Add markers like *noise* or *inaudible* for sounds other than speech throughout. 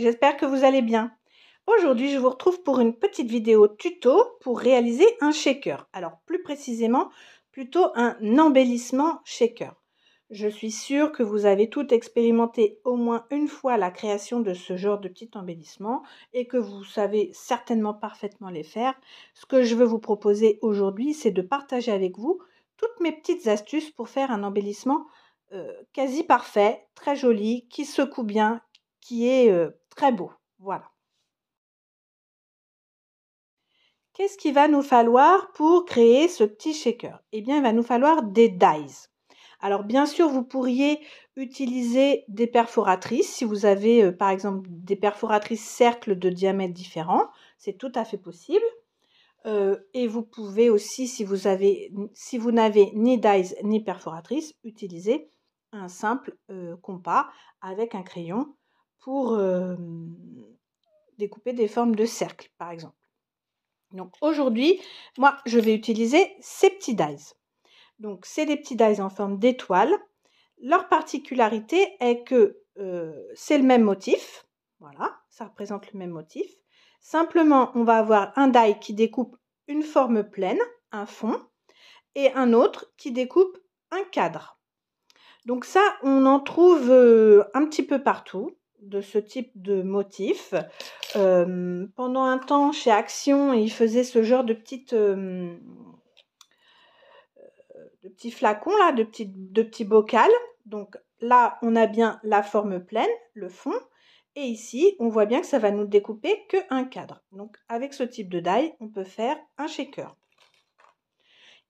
j'espère que vous allez bien. Aujourd'hui, je vous retrouve pour une petite vidéo tuto pour réaliser un shaker. Alors plus précisément, plutôt un embellissement shaker. Je suis sûre que vous avez toutes expérimenté au moins une fois la création de ce genre de petit embellissement et que vous savez certainement parfaitement les faire. Ce que je veux vous proposer aujourd'hui, c'est de partager avec vous toutes mes petites astuces pour faire un embellissement euh, quasi parfait, très joli, qui secoue bien, qui est euh, très beau. Voilà. Qu'est-ce qu'il va nous falloir pour créer ce petit shaker Eh bien, il va nous falloir des dies. Alors, bien sûr, vous pourriez utiliser des perforatrices. Si vous avez, euh, par exemple, des perforatrices cercles de diamètre différents, c'est tout à fait possible. Euh, et vous pouvez aussi, si vous si n'avez ni dies ni perforatrice, utiliser un simple euh, compas avec un crayon pour euh, découper des formes de cercles, par exemple. Donc aujourd'hui, moi, je vais utiliser ces petits dies. Donc c'est des petits dies en forme d'étoile. Leur particularité est que euh, c'est le même motif. Voilà, ça représente le même motif. Simplement, on va avoir un die qui découpe une forme pleine, un fond, et un autre qui découpe un cadre. Donc ça, on en trouve euh, un petit peu partout de ce type de motif. pendant un temps, chez Action, ils faisaient ce genre de euh, de petits flacons là, de petits, de petits Donc là, on a bien la forme pleine, le fond, et ici, on voit bien que ça va nous découper que un cadre. Donc avec ce type de die, on peut faire un shaker.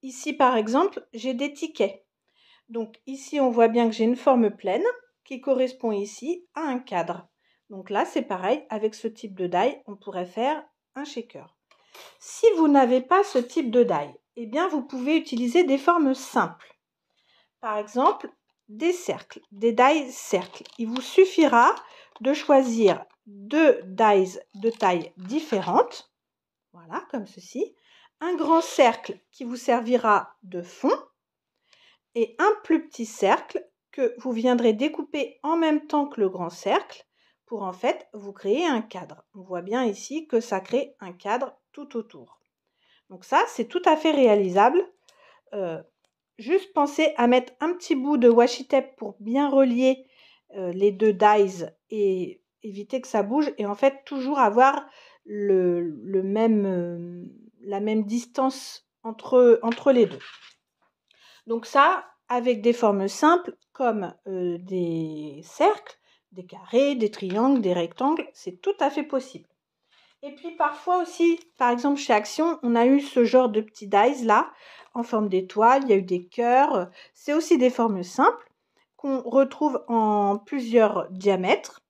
Ici, par exemple, j'ai des tickets. Donc ici, on voit bien que j'ai une forme pleine, qui correspond ici à un cadre. Donc là, c'est pareil, avec ce type de die, on pourrait faire un shaker. Si vous n'avez pas ce type de die, eh bien, vous pouvez utiliser des formes simples. Par exemple, des cercles, des dies cercles. Il vous suffira de choisir deux dies de taille différentes. Voilà, comme ceci. Un grand cercle qui vous servira de fond et un plus petit cercle que vous viendrez découper en même temps que le grand cercle pour en fait vous créer un cadre. On voit bien ici que ça crée un cadre tout autour. Donc ça, c'est tout à fait réalisable. Euh, juste pensez à mettre un petit bout de washi tape pour bien relier euh, les deux dies et éviter que ça bouge et en fait toujours avoir le, même, euh, la même distance entre, entre les deux. Donc ça, avec des formes simples, comme des cercles, des carrés, des triangles, des rectangles. C'est tout à fait possible. Et puis parfois aussi, par exemple chez Action, on a eu ce genre de petits dies là, en forme d'étoile, il y a eu des cœurs. C'est aussi des formes simples qu'on retrouve en plusieurs diamètres.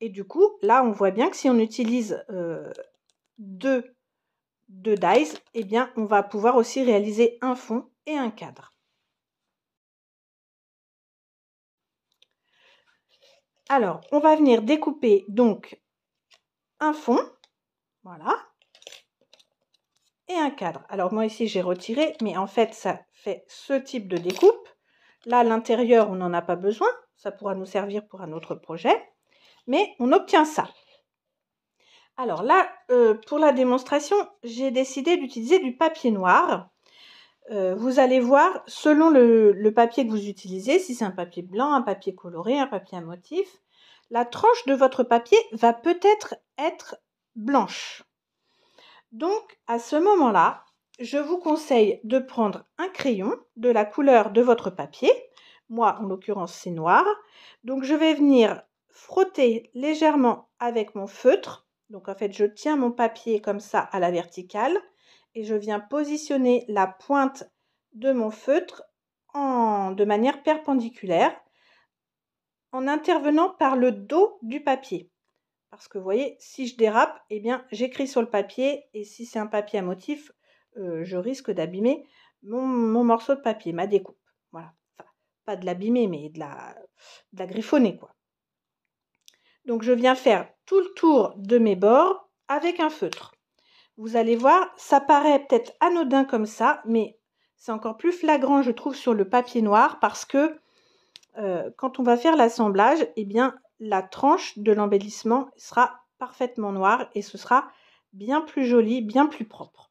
Et du coup, là, on voit bien que si on utilise deux, deux dies, et eh bien, on va pouvoir aussi réaliser un fond et un cadre. Alors, on va venir découper donc un fond, voilà, et un cadre. Alors moi ici j'ai retiré, mais en fait ça fait ce type de découpe. Là, l'intérieur, on n'en a pas besoin, ça pourra nous servir pour un autre projet, mais on obtient ça. Alors là, euh, pour la démonstration, j'ai décidé d'utiliser du papier noir. Euh, vous allez voir, selon le, le papier que vous utilisez, si c'est un papier blanc, un papier coloré, un papier à motif, la tranche de votre papier va peut-être être blanche. Donc, à ce moment-là, je vous conseille de prendre un crayon de la couleur de votre papier. Moi, en l'occurrence, c'est noir. Donc, je vais venir frotter légèrement avec mon feutre. Donc, en fait, je tiens mon papier comme ça à la verticale et je viens positionner la pointe de mon feutre en, de manière perpendiculaire en intervenant par le dos du papier. Parce que vous voyez, si je dérape, eh bien j'écris sur le papier et si c'est un papier à motif, euh, je risque d'abîmer mon, morceau de papier, ma découpe. Voilà. pas de l'abîmer, mais de la, de la griffonner, quoi. Donc je viens faire tout le tour de mes bords avec un feutre. Vous allez voir, ça paraît peut-être anodin comme ça, mais c'est encore plus flagrant, je trouve, sur le papier noir parce que euh, quand on va faire l'assemblage, eh bien, la tranche de l'embellissement sera parfaitement noire et ce sera bien plus joli, bien plus propre.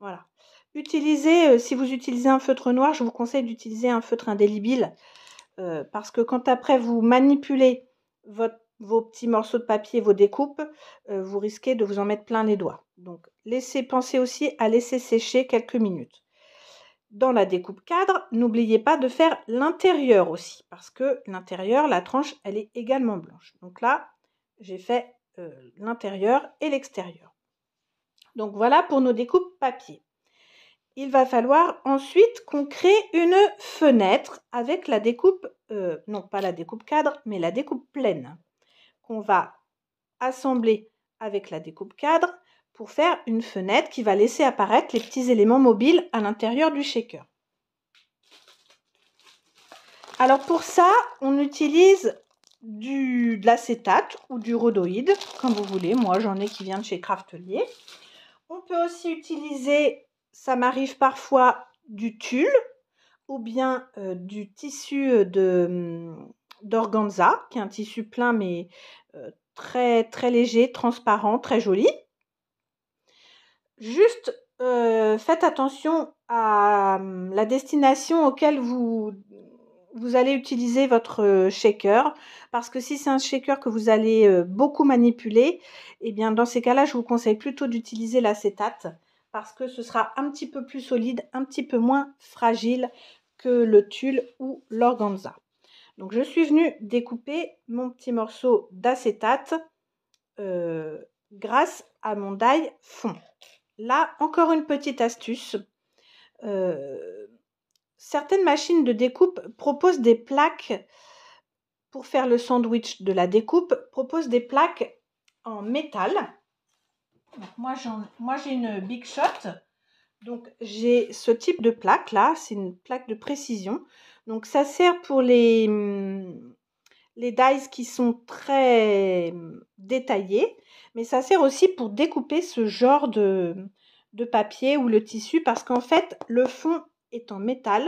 Voilà. Utilisez, euh, si vous utilisez un feutre noir, je vous conseille d'utiliser un feutre indélébile euh, parce que quand après vous manipulez votre vos petits morceaux de papier, vos découpes, euh, vous risquez de vous en mettre plein les doigts. Donc, laissez, pensez aussi à laisser sécher quelques minutes. Dans la découpe cadre, n'oubliez pas de faire l'intérieur aussi, parce que l'intérieur, la tranche, elle est également blanche. Donc là, j'ai fait euh, l'intérieur et l'extérieur. Donc voilà pour nos découpes papier. Il va falloir ensuite qu'on crée une fenêtre avec la découpe, euh, non pas la découpe cadre, mais la découpe pleine qu'on va assembler avec la découpe cadre pour faire une fenêtre qui va laisser apparaître les petits éléments mobiles à l'intérieur du shaker. Alors pour ça, on utilise du, de l'acétate ou du rhodoïde, comme vous voulez. Moi, j'en ai qui vient de chez Craftelier. On peut aussi utiliser, ça m'arrive parfois, du tulle ou bien euh, du tissu de, d'organza, qui est un tissu plein mais euh, très très léger, transparent, très joli. Juste euh, faites attention à hum, la destination auquel vous, vous allez utiliser votre shaker parce que si c'est un shaker que vous allez euh, beaucoup manipuler, et eh bien dans ces cas-là, je vous conseille plutôt d'utiliser l'acétate parce que ce sera un petit peu plus solide, un petit peu moins fragile que le tulle ou l'organza. Donc je suis venue découper mon petit morceau d'acétate euh, grâce à mon die fond. Là, encore une petite astuce. Euh, certaines machines de découpe proposent des plaques pour faire le sandwich de la découpe, proposent des plaques en métal. moi, j'ai une Big Shot. Donc j'ai ce type de plaque là, c'est une plaque de précision. Donc ça sert pour les, hmm, les dies qui sont très hmm, détaillés, mais ça sert aussi pour découper ce genre de, papier ou le tissu parce qu'en fait le fond est en métal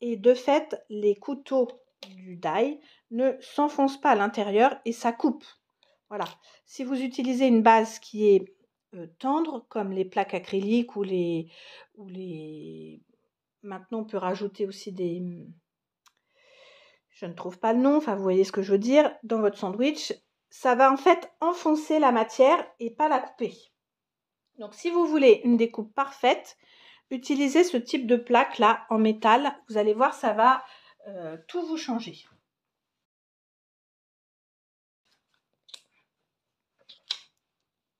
et de fait les couteaux du die ne s'enfoncent pas à l'intérieur et ça coupe. Voilà. Si vous utilisez une base qui est euh, tendre comme les plaques acryliques ou les, ou les... Hmm, maintenant, on peut rajouter aussi des, je ne trouve pas le nom, enfin vous voyez ce que je veux dire, dans votre sandwich, ça va en fait enfoncer la matière et pas la couper. Donc si vous voulez une découpe parfaite, utilisez ce type de plaque là en métal. Vous allez voir, ça va euh, tout vous changer.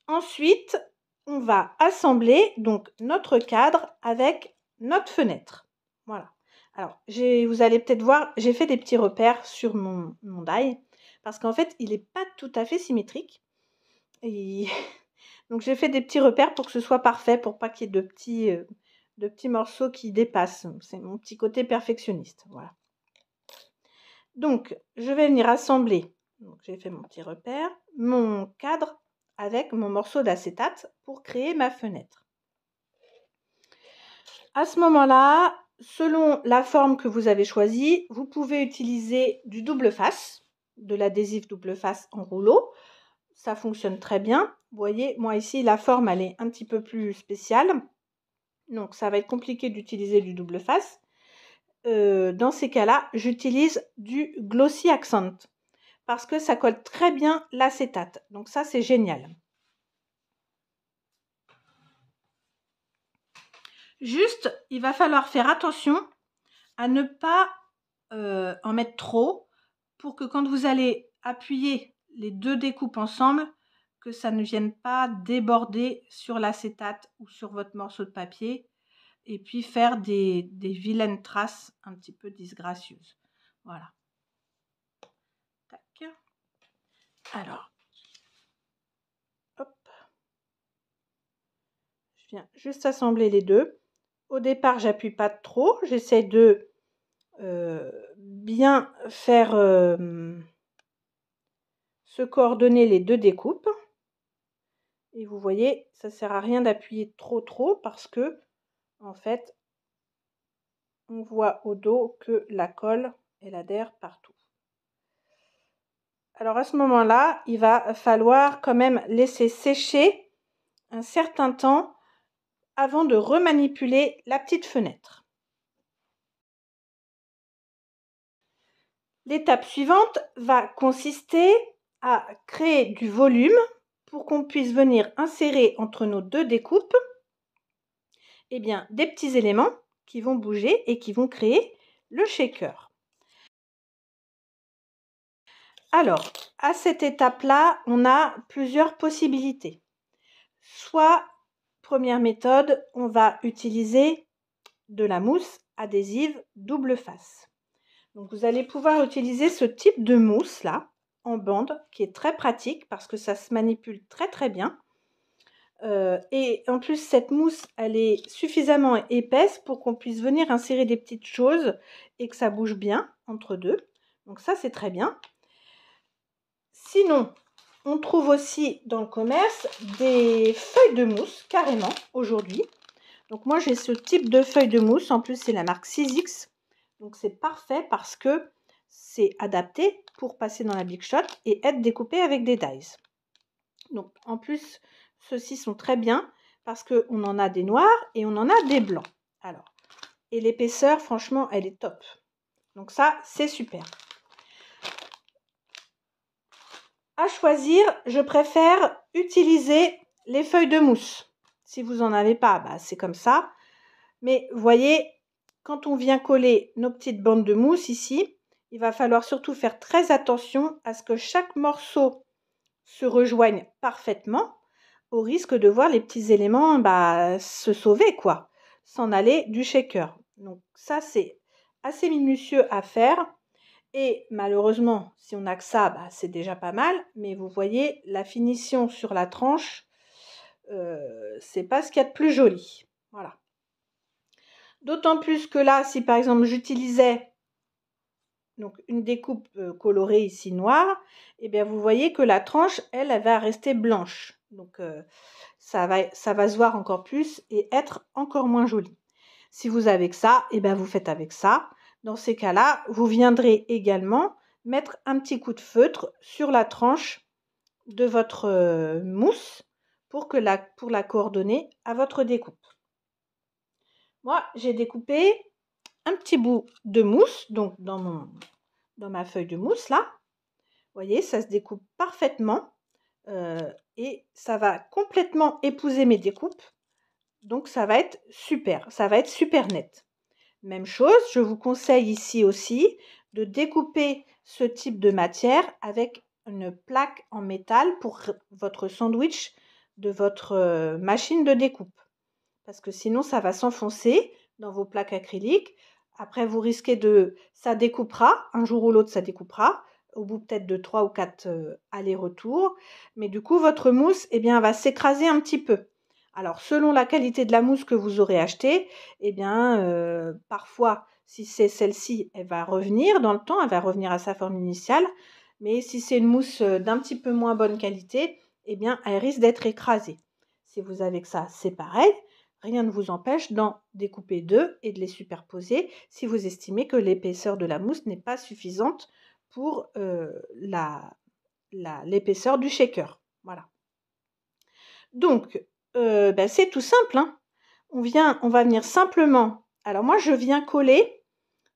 Ensuite, on va assembler donc notre cadre avec notre fenêtre. Voilà. Alors, vous allez peut-être voir, j'ai fait des petits repères sur mon, mon die, parce qu'en fait, il n'est pas tout à fait symétrique. Et... *laughs* Donc, j'ai fait des petits repères pour que ce soit parfait, pour pas qu'il y ait de petits, euh, de petits morceaux qui dépassent. C'est mon petit côté perfectionniste, voilà. Donc, je vais venir assembler, j'ai fait mon petit repère, mon cadre avec mon morceau d'acétate pour créer ma fenêtre. À ce moment-là, selon la forme que vous avez choisie, vous pouvez utiliser du double face, de l'adhésif double face en rouleau. Ça fonctionne très bien. Vous voyez, moi ici, la forme, elle est un petit peu plus spéciale. Donc, ça va être compliqué d'utiliser du double face. Euh, dans ces cas-là, j'utilise du Glossy Accent parce que ça colle très bien l'acétate. Donc ça, c'est génial. Juste, il va falloir faire attention à ne pas euh, en mettre trop pour que quand vous allez appuyer les deux découpes ensemble, que ça ne vienne pas déborder sur l'acétate ou sur votre morceau de papier et puis faire des, des vilaines traces un petit peu disgracieuses. Voilà. Tac. Alors, hop. Je viens juste assembler les deux. Au départ, j'appuie pas trop, j'essaie de euh, bien faire euh, se coordonner les deux découpes. Et vous voyez, ça sert à rien d'appuyer trop trop parce que en fait, on voit au dos que la colle, elle adhère partout. Alors à ce moment-là, il va falloir quand même laisser sécher un certain temps avant de remanipuler la petite fenêtre. L'étape suivante va consister à créer du volume pour qu'on puisse venir insérer entre nos deux découpes et eh bien, des petits éléments qui vont bouger et qui vont créer le shaker. Alors, à cette étape-là, on a plusieurs possibilités. Soit première méthode, on va utiliser de la mousse adhésive double face. Donc vous allez pouvoir utiliser ce type de mousse là en bande qui est très pratique parce que ça se manipule très très bien. Euh, et en plus cette mousse elle est suffisamment épaisse pour qu'on puisse venir insérer des petites choses et que ça bouge bien entre deux. Donc ça c'est très bien. Sinon on trouve aussi dans le commerce des feuilles de mousse, carrément, aujourd'hui. Donc moi, j'ai ce type de feuilles de mousse. En plus, c'est la marque 6X. Donc c'est parfait parce que c'est adapté pour passer dans la Big Shot et être découpé avec des dies. Donc en plus, ceux-ci sont très bien parce qu'on en a des noirs et on en a des blancs. Alors, et l'épaisseur, franchement, elle est top. Donc ça, c'est super. À choisir, je préfère utiliser les feuilles de mousse. Si vous n'en avez pas, bah, c'est comme ça. Mais voyez, quand on vient coller nos petites bandes de mousse ici, il va falloir surtout faire très attention à ce que chaque morceau se rejoigne parfaitement au risque de voir les petits éléments bah, se sauver, quoi, s'en aller du shaker. Donc ça, c'est assez minutieux à faire. Et malheureusement, si on a que ça, bah, c'est déjà pas mal. Mais vous voyez, la finition sur la tranche, euh, c'est pas ce qu'il y a de plus joli. Voilà. D'autant plus que là, si par exemple j'utilisais donc une découpe euh, colorée ici noire, eh bien vous voyez que la tranche, elle, elle va rester blanche. Donc euh, ça, va, ça va se voir encore plus et être encore moins joli. Si vous avez que ça, et eh bien vous faites avec ça. Dans ces cas-là, vous viendrez également mettre un petit coup de feutre sur la tranche de votre euh, mousse pour, que la, pour la coordonner à votre découpe. Moi, j'ai découpé un petit bout de mousse, donc dans, mon, dans ma feuille de mousse là. Vous voyez, ça se découpe parfaitement euh, et ça va complètement épouser mes découpes. Donc ça va être super, ça va être super net. Même chose, je vous conseille ici aussi de découper ce type de matière avec une plaque en métal pour votre sandwich de votre euh, machine de découpe. Parce que sinon, ça va s'enfoncer dans vos plaques acryliques. Après, vous risquez de... Ça découpera, un jour ou l'autre, ça découpera, au bout peut-être de 3 ou 4 euh, allers-retours. Mais du coup, votre mousse, eh bien, va s'écraser un petit peu. Alors, selon la qualité de la mousse que vous aurez achetée, eh bien, euh, parfois, si c'est celle-ci, elle va revenir dans le temps, elle va revenir à sa forme initiale. Mais si c'est une mousse euh, d'un petit peu moins bonne qualité, eh bien, elle risque d'être écrasée. Si vous avez que ça, c'est pareil. Rien ne vous empêche d'en découper deux et de les superposer si vous estimez que l'épaisseur de la mousse n'est pas suffisante pour euh, l'épaisseur du shaker. Voilà. Donc, euh, ben, c'est tout simple. Hein. On, vient, on va venir simplement. Alors moi, je viens coller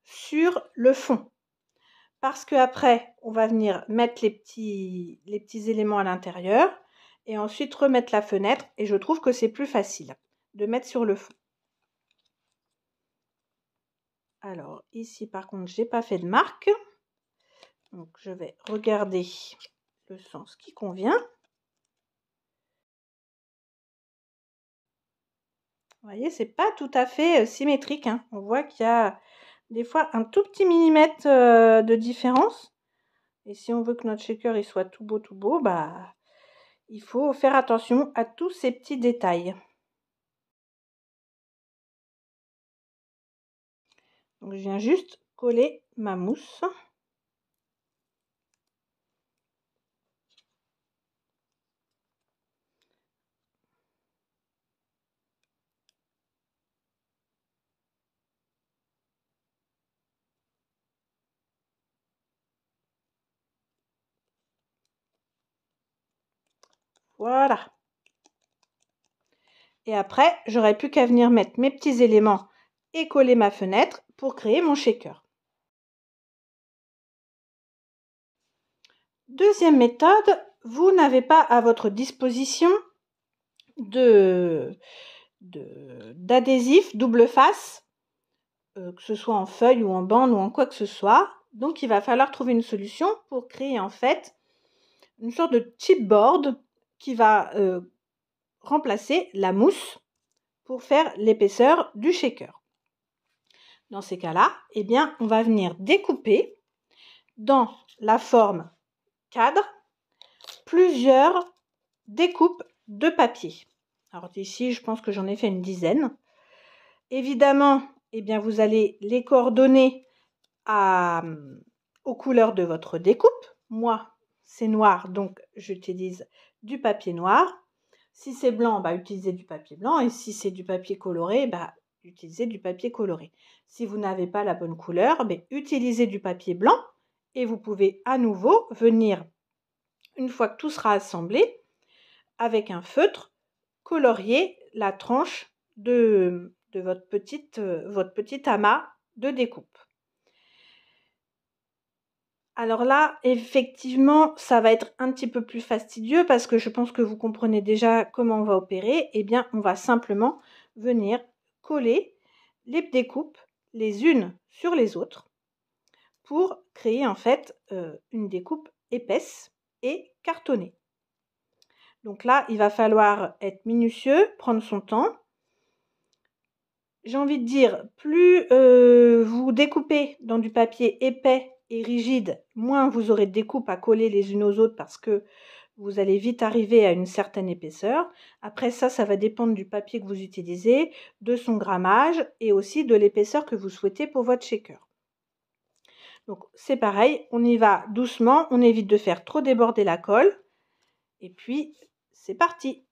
sur le fond. Parce que après, on va venir mettre les petits, les petits éléments à l'intérieur et ensuite remettre la fenêtre. Et je trouve que c'est plus facile de mettre sur le fond. Alors ici par contre, j'ai pas fait de marque. Donc je vais regarder le sens qui convient. Vous voyez, c'est pas tout à fait symétrique. Hein. On voit qu'il y a des fois un tout petit millimètre de différence. Et si on veut que notre shaker il soit tout beau, tout beau, bah, il faut faire attention à tous ces petits détails. Donc, je viens juste coller ma mousse. Voilà. Et après, j'aurais plus qu'à venir mettre mes petits éléments et coller ma fenêtre pour créer mon shaker. Deuxième méthode, vous n'avez pas à votre disposition de d'adhésif double face, euh, que ce soit en feuille ou en bande ou en quoi que ce soit. Donc il va falloir trouver une solution pour créer en fait une sorte de chipboard qui va euh, remplacer la mousse pour faire l'épaisseur du shaker. Dans ces cas-là, eh bien, on va venir découper dans la forme cadre plusieurs découpes de papier. Alors ici, je pense que j'en ai fait une dizaine. Évidemment, eh bien, vous allez les coordonner aux couleurs de votre découpe. Moi, c'est noir, donc j'utilise du papier noir. Si c'est blanc, bah, utilisez du papier blanc. Et si c'est du papier coloré, bah, utilisez du papier coloré. Si vous n'avez pas la bonne couleur, bah, utilisez du papier blanc. Et vous pouvez à nouveau venir, une fois que tout sera assemblé, avec un feutre, colorier la tranche de, de votre, petite, euh, votre petit amas de découpe. Alors là, effectivement, ça va être un petit peu plus fastidieux parce que je pense que vous comprenez déjà comment on va opérer. Eh bien, on va simplement venir coller les découpes les unes sur les autres pour créer en fait euh, une découpe épaisse et cartonnée. Donc là, il va falloir être minutieux, prendre son temps. J'ai envie de dire, plus euh, vous découpez dans du papier épais rigide, moins vous aurez de découpes à coller les unes aux autres parce que vous allez vite arriver à une certaine épaisseur. Après ça, ça va dépendre du papier que vous utilisez, de son grammage et aussi de l'épaisseur que vous souhaitez pour votre shaker. Donc c'est pareil, on y va doucement, on évite de faire trop déborder la colle. Et puis c'est parti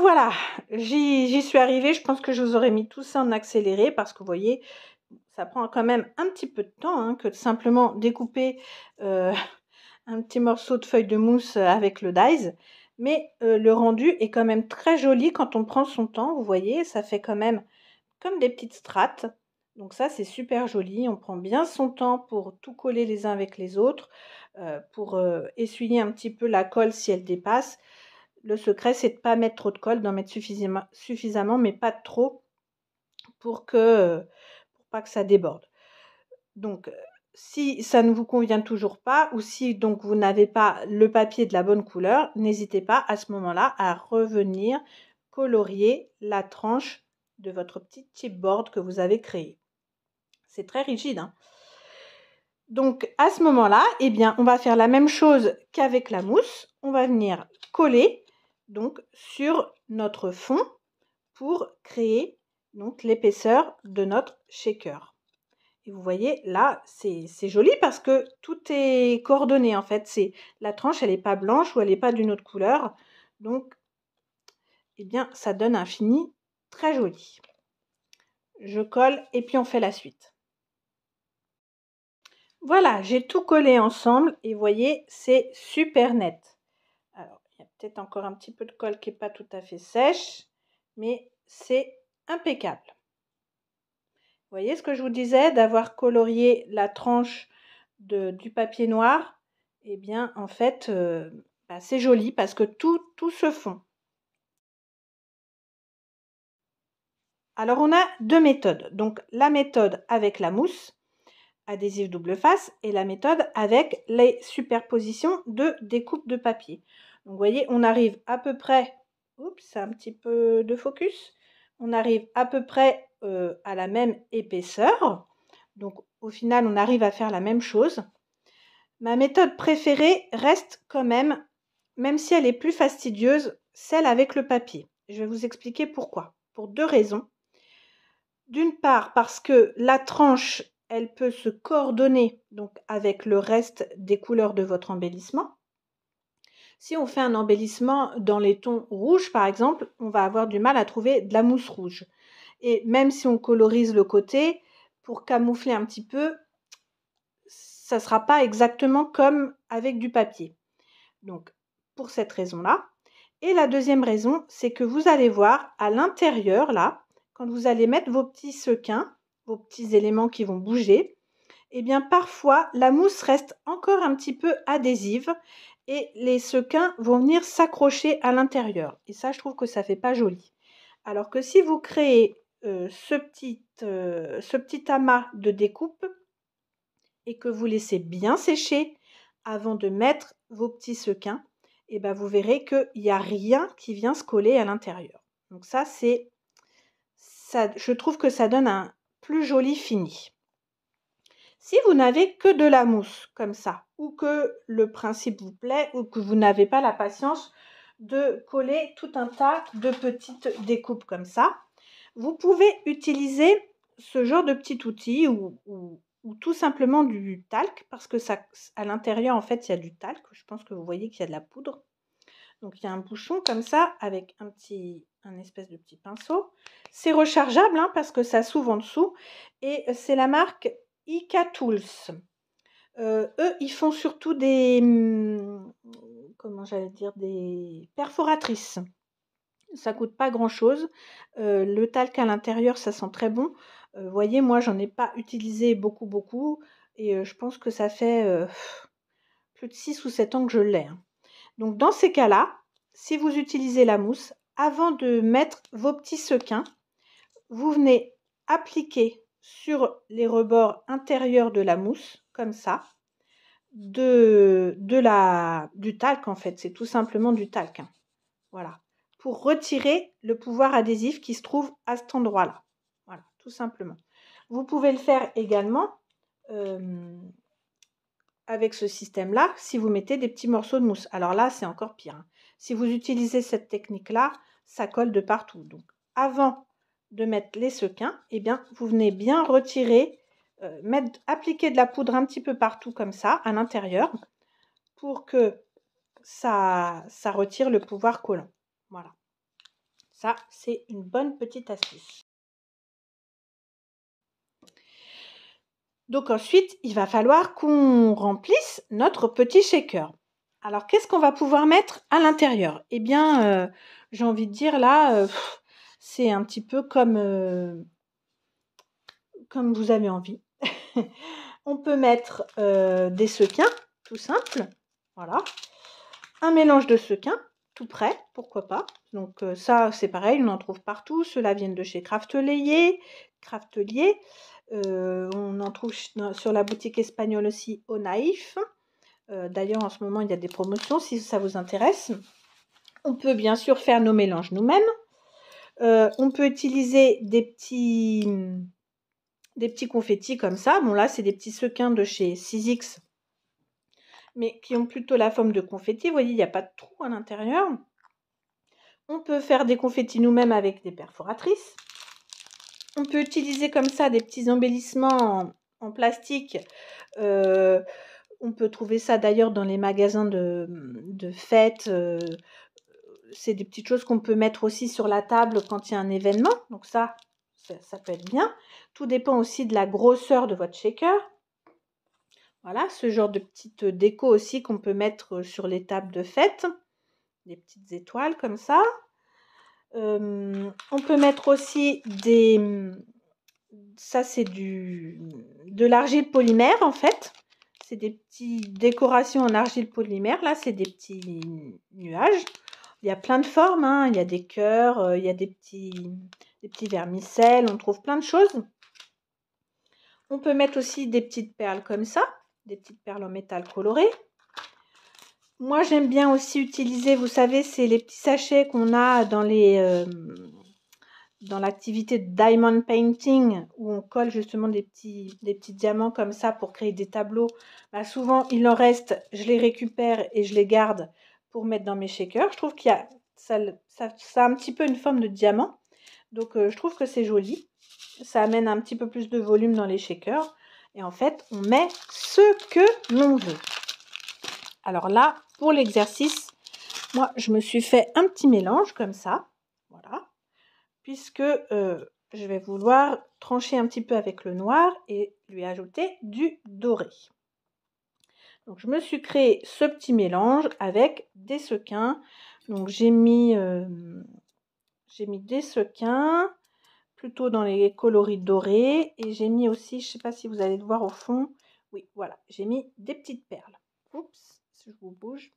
voilà, j'y suis arrivée. Je pense que je vous aurais mis tout ça en accéléré parce que vous voyez, ça prend quand même un petit peu de temps hein, que de simplement découper euh, *laughs* un petit morceau de feuille de mousse avec le dies. Mais euh, le rendu est quand même très joli quand on prend son temps. Vous voyez, ça fait quand même comme des petites strates. Donc ça, c'est super joli. On prend bien son temps pour tout coller les uns avec les autres, euh, pour essuyer un petit peu la colle si elle dépasse le secret, c'est de ne pas mettre trop de colle, d'en mettre suffisamment, mais pas trop pour que pour pas que ça déborde. Donc, euh, si ça ne vous convient toujours pas ou si donc vous n'avez pas le papier de la bonne couleur, n'hésitez pas à ce moment-là à revenir colorier la tranche de votre petit chipboard que vous avez créé. C'est très rigide. Hein. donc à ce moment-là, eh bien, on va faire la même chose qu'avec la mousse. On va venir coller donc sur notre fond pour créer donc l'épaisseur de notre shaker. Et vous voyez là, c'est joli parce que tout est coordonné en fait. C'est la tranche, elle n'est pas blanche ou elle n'est pas d'une autre couleur. Donc, eh bien, ça donne un fini très joli. Je colle et puis on fait la suite. Voilà, j'ai tout collé ensemble et vous voyez, c'est super net peut encore un petit peu de colle qui n'est pas tout à fait sèche, mais c'est impeccable. voyez ce que je vous disais d'avoir colorié la tranche du papier noir et eh bien, en fait, euh, bah, c'est joli parce que tout, tout se fond. Alors, on a deux méthodes. Donc, la méthode avec la mousse, adhésive double face, et la méthode avec les superpositions de découpes de papier. Donc vous voyez, on arrive à peu près, oups, c'est un petit peu de focus, on arrive à peu près euh, à la même épaisseur. Donc au final, on arrive à faire la même chose. Ma méthode préférée reste quand même, même si elle est plus fastidieuse, celle avec le papier. Je vais vous expliquer pourquoi. Pour deux raisons. D'une part, parce que la tranche, elle peut se coordonner donc avec le reste des couleurs de votre embellissement. Si on fait un embellissement dans les tons rouges, par exemple, on va avoir du mal à trouver de la mousse rouge. Et même si on colorise le côté, pour camoufler un petit peu, ça ne sera pas exactement comme avec du papier. Donc, pour cette raison-là. Et la deuxième raison, c'est que vous allez voir à l'intérieur, là, quand vous allez mettre vos petits sequins, vos petits éléments qui vont bouger, eh bien parfois la mousse reste encore un petit peu adhésive et les sequins vont venir s'accrocher à l'intérieur. Et ça, je trouve que ça fait pas joli. Alors que si vous créez euh, ce, petit, euh, ce petit amas de découpe et que vous laissez bien sécher avant de mettre vos petits sequins, et eh ben vous verrez qu'il n'y a rien qui vient se coller à l'intérieur. Donc ça, c'est... Ça, je trouve que ça donne un plus joli fini. Si vous n'avez que de la mousse comme ça, ou que le principe vous plaît ou que vous n'avez pas la patience de coller tout un tas de petites découpes comme ça. Vous pouvez utiliser ce genre de petit outil ou, tout simplement du talc parce que ça, à l'intérieur en fait il y a du talc. Je pense que vous voyez qu'il y a de la poudre. Donc il y a un bouchon comme ça avec un petit, un espèce de petit pinceau. C'est rechargeable hein, parce que ça s'ouvre en dessous et c'est la marque Ika Tools. Euh, eux, ils font surtout des. Hmm, comment j'allais dire Des perforatrices. Ça coûte pas grand chose. Euh, le talc à l'intérieur, ça sent très bon. Vous euh, voyez, moi, j'en ai pas utilisé beaucoup, beaucoup. Et je pense que ça fait plus de 6 ou 7 ans que je l'ai. Hein. Donc, dans ces cas-là, si vous utilisez la mousse, avant de mettre vos petits sequins, vous venez appliquer sur les rebords intérieurs de la mousse ça, de, de la, du talc en fait. C'est tout simplement du talc. Hein. Voilà. Pour retirer le pouvoir adhésif qui se trouve à cet endroit-là. Voilà, tout simplement. Vous pouvez le faire également euh, avec ce système-là si vous mettez des petits morceaux de mousse. Alors là, c'est encore pire. Hein. Si vous utilisez cette technique-là, ça colle de partout. Donc avant de mettre les sequins, et eh bien, vous venez bien retirer euh, mettre, appliquer de la poudre un petit peu partout comme ça, à l'intérieur, pour que ça, ça retire le pouvoir collant. Voilà. Ça, c'est une bonne petite astuce. Donc ensuite, il va falloir qu'on remplisse notre petit shaker. Alors, qu'est-ce qu'on va pouvoir mettre à l'intérieur Eh bien, euh, j'ai envie de dire là, euh, c'est un petit peu comme, comme vous avez envie. *laughs* on peut mettre euh, des sequins, tout simple. Voilà. Un mélange de sequins, tout prêt, pourquoi pas. Donc euh, ça, c'est pareil, on en trouve partout. Ceux-là viennent de chez Craftelier. Craftelier. Euh, on en trouve sur la boutique espagnole aussi au Naïf. D'ailleurs, en ce moment, il y a des promotions si ça vous intéresse. On peut bien sûr faire nos mélanges nous-mêmes. on peut utiliser des petits des petits confettis comme ça. Bon là, c'est des petits sequins de chez 6X, mais qui ont plutôt la forme de confettis. Vous voyez, il n'y a pas de trou à l'intérieur. On peut faire des confettis nous-mêmes avec des perforatrices. On peut utiliser comme ça des petits embellissements en, plastique. Euh, on peut trouver ça d'ailleurs dans les magasins de, fêtes. Euh, c'est des petites choses qu'on peut mettre aussi sur la table quand il y a un événement. Donc ça, ça, peut être bien. Tout dépend aussi de la grosseur de votre shaker. Voilà, ce genre de petites euh, déco aussi qu'on peut mettre euh, sur les tables de fête. Des petites étoiles comme ça. on peut mettre aussi des... Mmh, ça, c'est du de l'argile polymère, en fait. C'est des petites décorations en argile polymère. Là, c'est des petits nuages. Il y a plein de formes. Hein. Il y a des cœurs, euh, il y a des petits des petits vermicelles, on trouve plein de choses. On peut mettre aussi des petites perles comme ça, des petites perles en métal coloré. Moi, j'aime bien aussi utiliser, vous savez, c'est les petits sachets qu'on a dans les euh, dans l'activité diamond painting où on colle justement des petits, des petits diamants comme ça pour créer des tableaux. Bah, souvent, il en reste, je les récupère et je les garde pour mettre dans mes shakers. Je trouve qu'il y a ça, ça, ça a un petit peu une forme de diamant. Donc euh, je trouve que c'est joli. Ça amène un petit peu plus de volume dans les shakers. Et en fait, on met ce que l'on veut. Alors là, pour l'exercice, moi, je me suis fait un petit mélange comme ça. Voilà. Puisque euh, je vais vouloir trancher un petit peu avec le noir et lui ajouter du doré. Donc je me suis créé ce petit mélange avec des sequins. Donc j'ai mis euh, j'ai mis des sequins, plutôt dans les coloris dorés. Et j'ai mis aussi, je ne sais pas si vous allez le voir au fond, oui, voilà, j'ai mis des petites perles. Oups, si je vous bouge.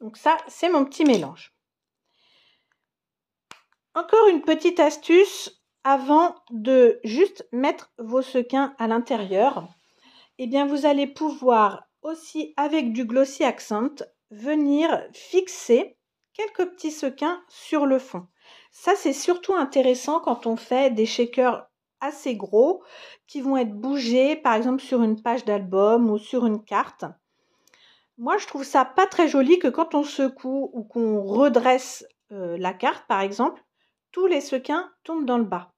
Donc ça, c'est mon petit mélange. Encore une petite astuce avant de juste mettre vos sequins à l'intérieur. Eh bien, vous allez pouvoir aussi, avec du Glossy Accent, venir fixer quelques petits sequins sur le fond. Ça, c'est surtout intéressant quand on fait des shakers assez gros qui vont être bougés, par exemple sur une page d'album ou sur une carte. Moi, je trouve ça pas très joli que quand on secoue ou qu'on redresse euh, la carte, par exemple, tous les sequins tombent dans le bas.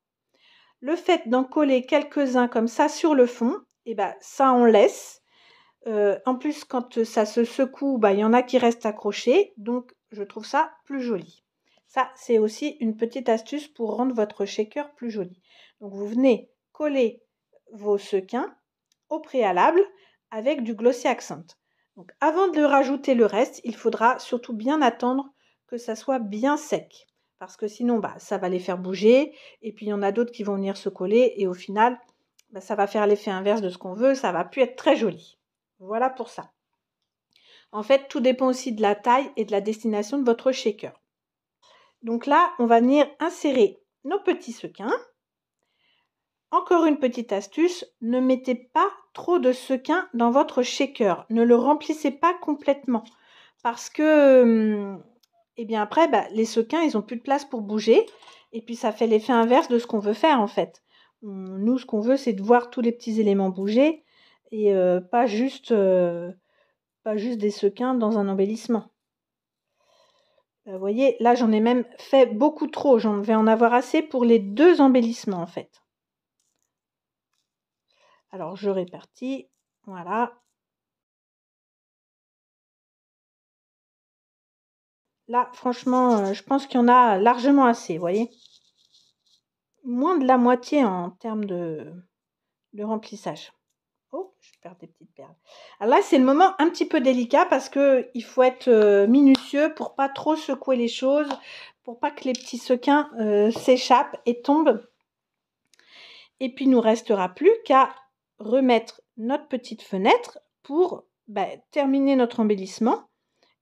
Le fait d'en coller quelques-uns comme ça sur le fond, et eh ben, ça on laisse. Euh, en plus, quand ça se secoue, bah, il y en a qui restent accrochés. Donc, je trouve ça plus joli. Ça, c'est aussi une petite astuce pour rendre votre shaker plus joli. Donc, vous venez coller vos sequins au préalable avec du glossy accent. Donc, avant de le rajouter le reste, il faudra surtout bien attendre que ça soit bien sec. Parce que sinon, bah, ça va les faire bouger. Et puis, il y en a d'autres qui vont venir se coller. Et au final, bah, ça va faire l'effet inverse de ce qu'on veut. Ça va plus être très joli. Voilà pour ça. En fait, tout dépend aussi de la taille et de la destination de votre shaker. Donc là, on va venir insérer nos petits sequins. Encore une petite astuce, ne mettez pas trop de sequins dans votre shaker. Ne le remplissez pas complètement parce que, hmm, eh bien après, bah, les sequins, ils n'ont plus de place pour bouger. Et puis, ça fait l'effet inverse de ce qu'on veut faire en fait. Nous, ce qu'on veut, c'est de voir tous les petits éléments bouger et euh, pas juste... Euh, pas juste des sequins dans un embellissement. Vous bah, voyez, là j'en ai même fait beaucoup trop, j'en vais en avoir assez pour les deux embellissements en fait. Alors je répartis, voilà. Là franchement, euh, je pense qu'il y en a largement assez, vous voyez. Moins de la moitié en termes de, de remplissage. Oh, je perds des petites perles. Alors ah, là, c'est le moment un petit peu délicat parce que il faut être euh, minutieux pour pas trop secouer les choses, pour pas que les petits sequins euh, s'échappent et tombent. Et puis, il nous restera plus qu'à remettre notre petite fenêtre pour bah, terminer notre embellissement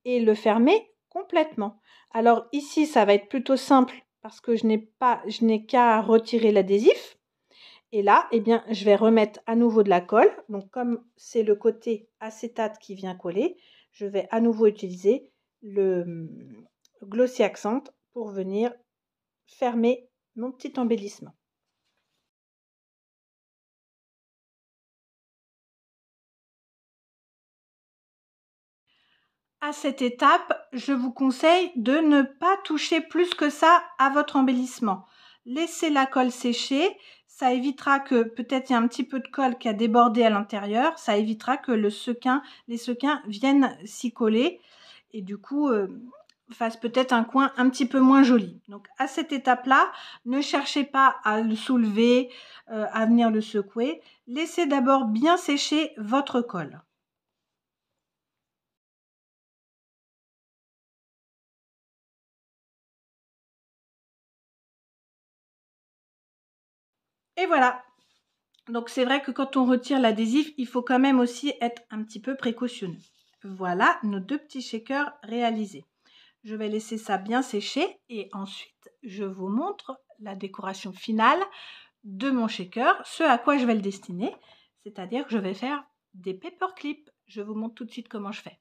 et le fermer complètement. Alors ici, ça va être plutôt simple parce que je n'ai pas, je n'ai qu'à retirer l'adhésif. Et là, eh bien, je vais remettre à nouveau de la colle. Donc, comme c'est le côté acétate qui vient coller, je vais à nouveau utiliser le hum, Glossy Accent pour venir fermer mon petit embellissement. À cette étape, je vous conseille de ne pas toucher plus que ça à votre embellissement. Laissez la colle sécher, ça évitera que peut-être il y a un petit peu de colle qui a débordé à l'intérieur. Ça évitera que le les sequins viennent s'y coller et du coup fasse euh, fassent peut-être un coin un petit peu moins joli. Donc à cette étape-là, ne cherchez pas à le soulever, euh, à venir le secouer. Laissez d'abord bien sécher votre colle. Et voilà. Donc c'est vrai que quand on retire l'adhésif, il faut quand même aussi être un petit peu précautionneux. Voilà nos deux petits shakers réalisés. Je vais laisser ça bien sécher et ensuite je vous montre la décoration finale de mon shaker, ce à quoi je vais le destiner, c'est-à-dire que je vais faire des paper clips. Je vous montre tout de suite comment je fais.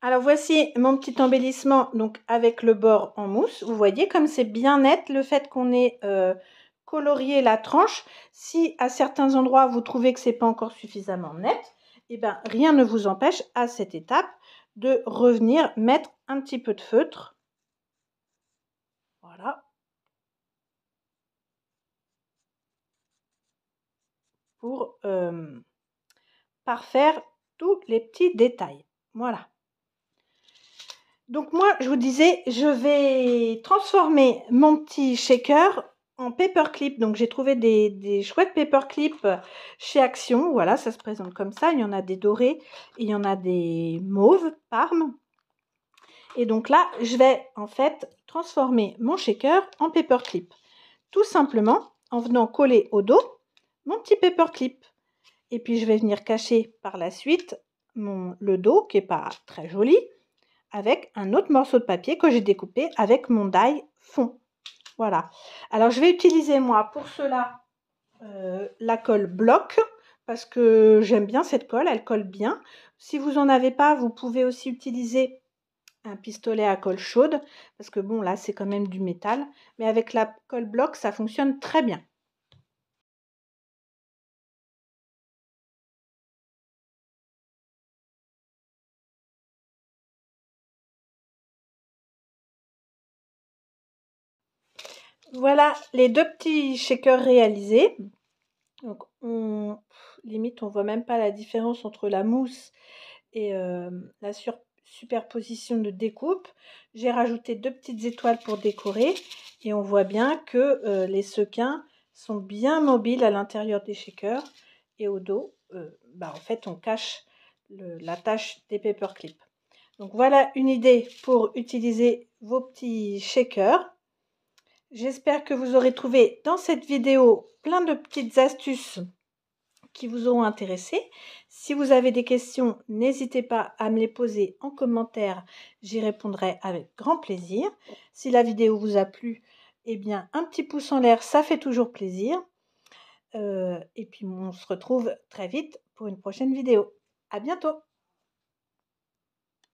Alors voici mon petit embellissement donc avec le bord en mousse. Vous voyez comme c'est bien net le fait qu'on ait euh, colorié la tranche. Si à certains endroits vous trouvez que c'est pas encore suffisamment net, eh ben, rien ne vous empêche à cette étape de revenir mettre un petit peu de feutre. Voilà. Pour euh, parfaire tous les petits détails. Voilà. Donc moi, je vous disais, je vais transformer mon petit shaker en paperclip. Donc j'ai trouvé des, des chouettes paperclips chez Action. Voilà, ça se présente comme ça. Il y en a des dorés, et il y en a des mauves, parmes. Et donc là, je vais en fait transformer mon shaker en paperclip. Tout simplement en venant coller au dos mon petit paperclip. Et puis je vais venir cacher par la suite mon, le dos qui n'est pas très joli avec un autre morceau de papier que j'ai découpé avec mon die fond. Voilà. Alors je vais utiliser moi pour cela euh, la colle bloc parce que j'aime bien cette colle, elle colle bien. Si vous n'en avez pas, vous pouvez aussi utiliser un pistolet à colle chaude parce que bon là c'est quand même du métal mais avec la colle bloc ça fonctionne très bien. Voilà les deux petits shakers réalisés. Donc on, limite on voit même pas la différence entre la mousse et euh, la superposition de découpe. J'ai rajouté deux petites étoiles pour décorer et on voit bien que euh, les sequins sont bien mobiles à l'intérieur des shakers et au dos, euh, bah, en fait on cache la tâche des paperclips. Donc voilà une idée pour utiliser vos petits shakers. J'espère que vous aurez trouvé dans cette vidéo plein de petites astuces qui vous auront intéressé. Si vous avez des questions, n'hésitez pas à me les poser en commentaire, j'y répondrai avec grand plaisir. Si la vidéo vous a plu, eh bien un petit pouce en l'air, ça fait toujours plaisir. Euh, et puis on se retrouve très vite pour une prochaine vidéo. À bientôt